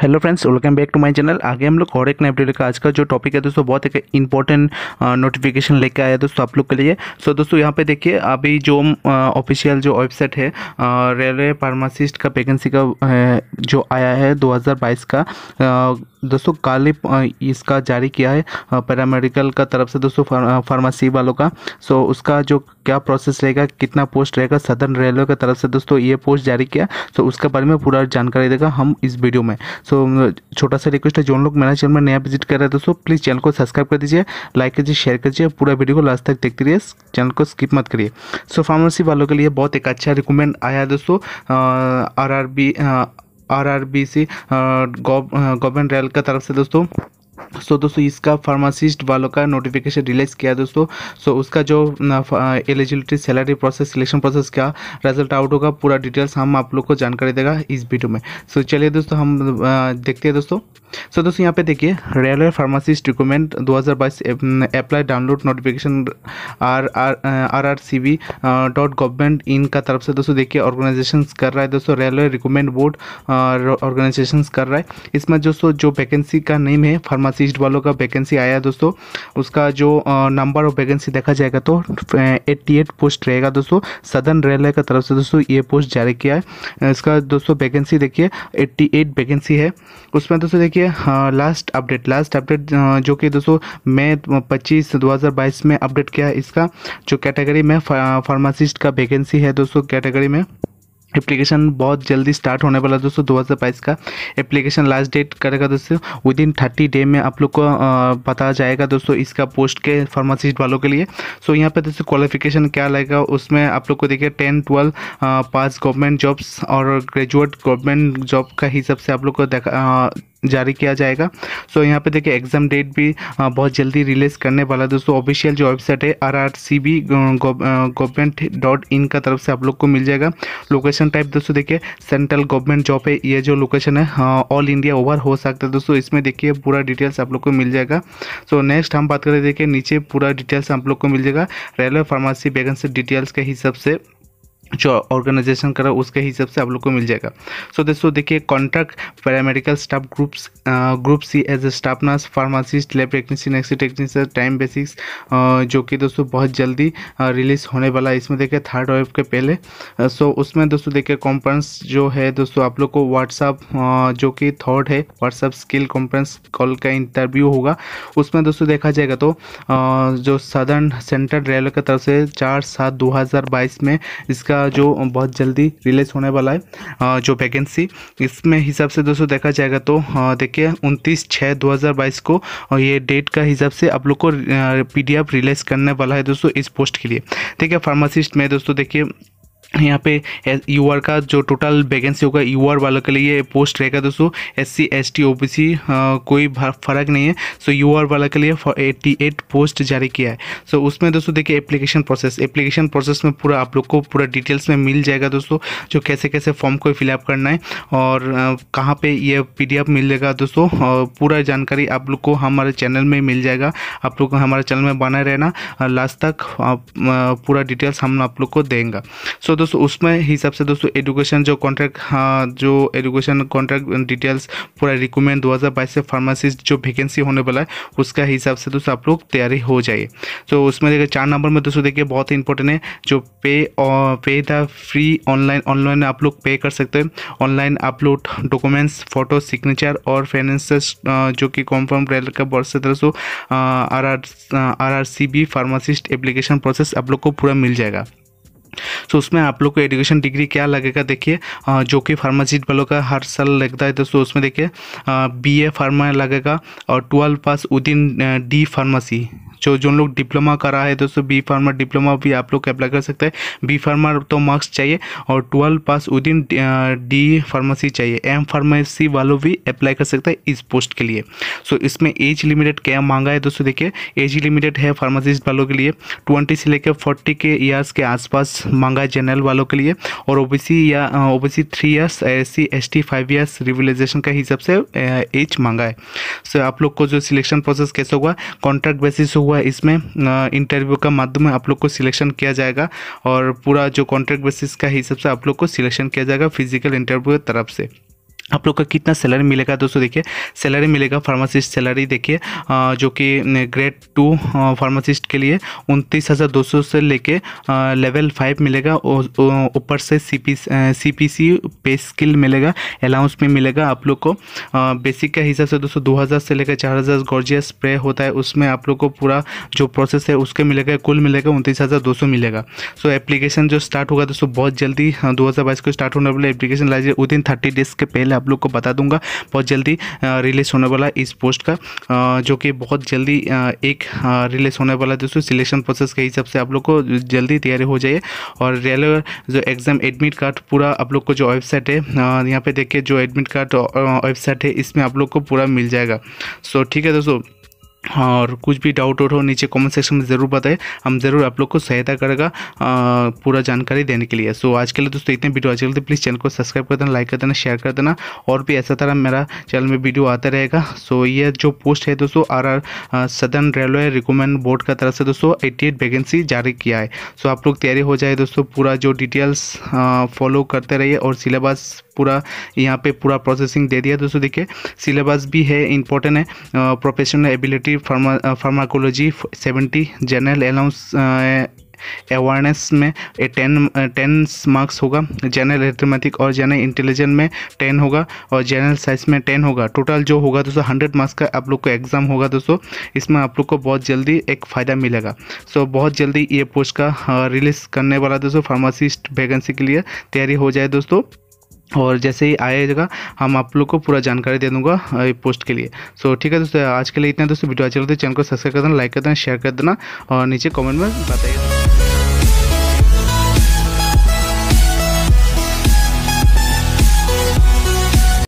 hello friends welcome back to my channel आगे हम लोग और एक नए वीडियो लेकर आज का जो टॉपिक है दोस्तों बहुत एक इंपॉर्टेंट नोटिफिकेशन लेकर आया दोस्तों आप लोग के लिए सो दोस्तों यहाँ पे देखिए अभी जो ऑफिशियल जो वेबसाइट है रेलवे फार्मासिस्ट का वैकेंसी का जो आया है दो का दोस्तों काले इसका जारी किया है पैरामेडिकल का तरफ से दोस्तों फार्मासी वालों का सो उसका जो क्या प्रोसेस रहेगा कितना पोस्ट रहेगा सदर्न रेलवे की तरफ से दोस्तों ये पोस्ट जारी किया सो उसके बारे में पूरा जानकारी देगा हम इस वीडियो में सो छोटा सा रिक्वेस्ट है जो लोग मेरा चैनल में नया विजिट कर रहे हैं दोस्तों प्लीज़ चैनल को सब्सक्राइब कर दीजिए लाइक कीजिए शेयर कीजिए पूरा वीडियो को लास्ट तक देखते रहिए चैनल को स्किप मत करिए सो फार्मेसी वालों के लिए बहुत एक अच्छा रिकमेंड आया है दोस्तों R R B R R B C government rail का तरफ से दोस्तों सो so, दोस्तों इसका फार्मासिस्ट वालों का नोटिफिकेशन रिलीज किया दोस्तों सो so, उसका जो eligibility salary process selection process क्या रिजल्ट आउट होगा पूरा डिटेल्स हम आप लोग को जानकारी देगा इस वीडियो में सो so, चलिए दोस्तों हम आ, देखते हैं दोस्तों सो दोस्तों यहाँ पे देखिए railway pharmacist document 2022 apply download notification R R R R C B dot government in का तरफ से दोस्तों देखिए ऑर्गेनाइजेशन कर रहा है दोस्तों रेलवे रिकमेंड बोर्ड ऑर्गेनाइजेशन कर रहा है इसमें दोस्तों जो वैकेंसी का नेम है फार्मासिस्ट वालों का वैकेंसी आया है दोस्तों उसका जो नंबर ऑफ वैकेंसी देखा जाएगा तो एट्टी एट पोस्ट रहेगा दोस्तों सदर्न रेलवे का तरफ से दोस्तों ये पोस्ट जारी किया है इसका दोस्तों वैकेंसी देखिए एट्टी एट वैकेंसी है उसमें दोस्तों देखिए देखिए लास्ट अपडेट लास्ट अपडेट जो कि दोस्तों मैं पच्चीस दो हज़ार बाईस में अपडेट किया इसका जो कैटेगरी में फार्मासिस्ट का वैकेंसी है दोस्तों कैटेगरी में एप्लीकेशन बहुत जल्दी स्टार्ट होने वाला दोस्तों 2022 का एप्लीकेशन लास्ट डेट करेगा दोस्तों विद इन थर्टी डे में आप लोग को पता जाएगा दोस्तों इसका पोस्ट के फार्मासिस्ट वालों के लिए सो यहाँ पे दोस्तों क्वालिफिकेशन क्या लगेगा उसमें आप लोग को देखिए ten twelve pass government jobs और ग्रेजुएट गवर्नमेंट जॉब का हिसाब से आप लोग को देखा जारी किया जाएगा सो यहाँ पे देखिए एग्ज़ाम डेट भी बहुत जल्दी रिलीज़ करने वाला है दोस्तों ऑफिशियल जो वेबसाइट है R R C B government dot in का तरफ से आप लोग को मिल जाएगा लोकेशन टाइप दोस्तों देखिए सेंट्रल गवर्नमेंट जॉब है ये जो लोकेशन है ऑल इंडिया ओवर हो सकता है दोस्तों इसमें देखिए पूरा डिटेल्स आप लोग को मिल जाएगा सो नेक्स्ट हम बात करें देखिए नीचे पूरा डिटेल्स आप लोग को मिल जाएगा रेलवे फार्मासी वैकेंसी डिटेल्स के हिसाब से जो ऑर्गेनाइजेशन करा उसके हिसाब से आप लोग को मिल जाएगा सो तो दोस्तों देखिए contract paramedical staff groups group C as a staff nurse pharmacist lab technician एक्सी टेक्नीशियन टाइम बेसिक्स जो कि दोस्तों बहुत जल्दी रिलीज होने वाला है इसमें देखिए थर्ड वेव के पहले सो उसमें दोस्तों देखिए कॉन्फ्रेंस जो है दोस्तों आप लोग को व्हाट्सअप जो कि थर्ड है व्हाट्सअप स्किल कॉन्फ्रेंस कॉल का इंटरव्यू होगा उसमें दोस्तों देखा जाएगा तो जो सदर्न सेंट्रल रेलवे की तरफ से चार सात दो में इसका का जो बहुत जल्दी रिलीज होने वाला है जो वैकेंसी इसमें हिसाब से दोस्तों देखा जाएगा तो देखिए उनतीस छः दो को ये डेट का हिसाब से आप लोग को पी रिलीज करने वाला है दोस्तों इस पोस्ट के लिए ठीक है फार्मासिस्ट में दोस्तों देखिए यहाँ पे यू आर का जो टोटल वैकेंसी होगा यू आर वालों के लिए पोस्ट रहेगा दोस्तों S C S T O B C कोई फ़र्क नहीं है सो यू आर वालों के लिए एट्टी एट पोस्ट जारी किया है सो so, उसमें दोस्तों देखिए एप्लीकेशन प्रोसेस एप्लीकेशन प्रोसेस में पूरा आप लोग को पूरा डिटेल्स में मिल जाएगा दोस्तों जो कैसे कैसे फॉर्म को फिलअप करना है और कहाँ पर यह पी डी एफ मिलेगा दोस्तों पूरा जानकारी आप लोग को हमारे चैनल में मिल जाएगा आप लोग हमारे चैनल में बना रहना लास्ट तक पूरा डिटेल्स हम आप लोग को देंगे सो दोस्तों उसमें हिसाब से दोस्तों एजुकेशन जो कॉन्ट्रैक्ट हाँ, जो एजुकेशन कॉन्ट्रैक्ट डिटेल्स पूरा रिक्रूटमेंट बाईस से फार्मासिस्ट जो वैकेंसी होने वाला है उसका हिसाब से दोस्तों आप लोग तैयारी हो जाए तो उसमें देखिए चार नंबर में दोस्तों देखिए बहुत इंपॉर्टेंट है जो पे पे द फ्री ऑनलाइन ऑनलाइन आप लोग पे कर सकते हैं online upload documents photo signature और फाइनेंस जो कि कॉन्फर्म रेल का बहुत से दोस्तों R R C B pharmacist application process आप लोग को पूरा मिल जाएगा तो उसमें आप लोग को एडुकेशन डिग्री क्या लगेगा देखिए जो कि फार्मासिस्ट वालों का हर साल लगता है दोस्तों उसमें देखिए बी ए फार्मा लगेगा और twelve pass within D pharmacy जो जो लोग डिप्लोमा करा है दोस्तों बी फार्मा डिप्लोमा भी आप लोग अप्लाई कर सकते हैं बी फार्मा तो मार्क्स चाहिए और twelve pass within D pharmacy चाहिए एम फार्मेसी वालों भी अप्लाई कर सकते हैं इस पोस्ट के लिए सो so, इसमें एज लिमिटेड क्या मांगा है दोस्तों देखिए एज लिमिटेड है फार्मासिस्ट वालों के लिए ट्वेंटी से लेकर फोर्टी के ईयर्स के आसपास मांगा होगा जनरल वालों के लिए और ओबीसी या OBC three years S C S T five years रिविलाइजेशन के हिसाब से एज मांगा है सो आप लोग को जो सिलेक्शन प्रोसेस कैसे हुआ कॉन्ट्रैक्ट बेसिस हुआ इसमें इंटरव्यू का माध्यम आप लोग को सिलेक्शन किया जाएगा और पूरा जो कॉन्ट्रैक्ट बेसिस का हिसाब से आप लोग को सिलेक्शन किया जाएगा फिजिकल इंटरव्यू तरफ से आप लोग का कितना सैलरी मिलेगा दोस्तों देखिए सैलरी मिलेगा फार्मासिस्ट सैलरी देखिए जो कि ग्रेड टू फार्मासिस्ट के लिए उनतीस हज़ार दो सौ से लेके लेवल फाइव मिलेगा ऊपर से C P C P C पे स्किल मिलेगा अलाउंस में मिलेगा आप लोग को बेसिक के हिसाब से दोस्तों दो हज़ार से लेकर चार हज़ार गोर्जिया स्प्रे होता है उसमें आप लोग को पूरा जो प्रोसेस है उसके मिलेगा कुल मिलेगा उनतीस हज़ार दो सौ मिलेगा सो एप्लीकेशन जो स्टार्ट होगा दोस्तों बहुत जल्दी दो हज़ार बाईस को स्टार्ट होने वाले एप्लीकेशन लाइजिए विद इन थर्टी डेज के पहले आप लोग को बता दूंगा बहुत जल्दी रिलीज़ होने वाला इस पोस्ट का जो कि बहुत जल्दी एक रिलीज़ होने वाला दोस्तों सिलेक्शन प्रोसेस के हिसाब से आप लोग को जल्दी तैयारी हो जाए और रेलवे जो एग्ज़ाम एडमिट कार्ड पूरा आप लोग को जो वेबसाइट है यहाँ पे देखिए जो एडमिट कार्ड वेबसाइट है इसमें आप लोग को पूरा मिल जाएगा सो ठीक है दोस्तों हाँ, और कुछ भी डाउट हो नीचे कमेंट सेक्शन में ज़रूर बताएं हम ज़रूर आप लोग को सहायता करेगा पूरा जानकारी देने के लिए सो आज के लिए दोस्तों इतने वीडियो के लिए प्लीज़ तो चैनल को सब्सक्राइब कर देना लाइक कर देना शेयर कर देना और भी ऐसा तरह मेरा चैनल में वीडियो आता रहेगा सो ये जो पोस्ट है दोस्तों R R southern railway recruitment board का तरफ से दोस्तों एट्टी वैकेंसी जारी किया है सो आप लोग तैयारी हो जाए दोस्तों पूरा जो डिटेल्स फॉलो करते रहिए और सिलेबस पूरा यहाँ पे पूरा प्रोसेसिंग दे दिया दोस्तों देखिए सिलेबस भी है इंपॉर्टेंट है professional ability pharma pharmacology seventy general allowance awareness में टेन टेन मार्क्स होगा जनरल एथमेटिक और जनरल इंटेलिजेंस में टेन होगा और जनरल साइंस में टेन होगा टोटल जो होगा दोस्तों हंड्रेड मार्क्स का आप लोग को एग्जाम होगा दोस्तों इसमें आप लोग को बहुत जल्दी एक फ़ायदा मिलेगा सो so, बहुत जल्दी ये पोस्ट का रिलीज़ करने वाला दोस्तों फार्मासिस्ट वैकेंसी के लिए तैयारी हो जाए दोस्तों और जैसे ही आएगा हम आप लोग को पूरा जानकारी दे दूंगा पोस्ट के लिए सो ठीक है दोस्तों आज के लिए इतना दोस्तों वीडियो अच्छा लगता तो है चैनल को सब्सक्राइब कर देना लाइक कर देना शेयर कर देना और नीचे कॉमेंट में बताइए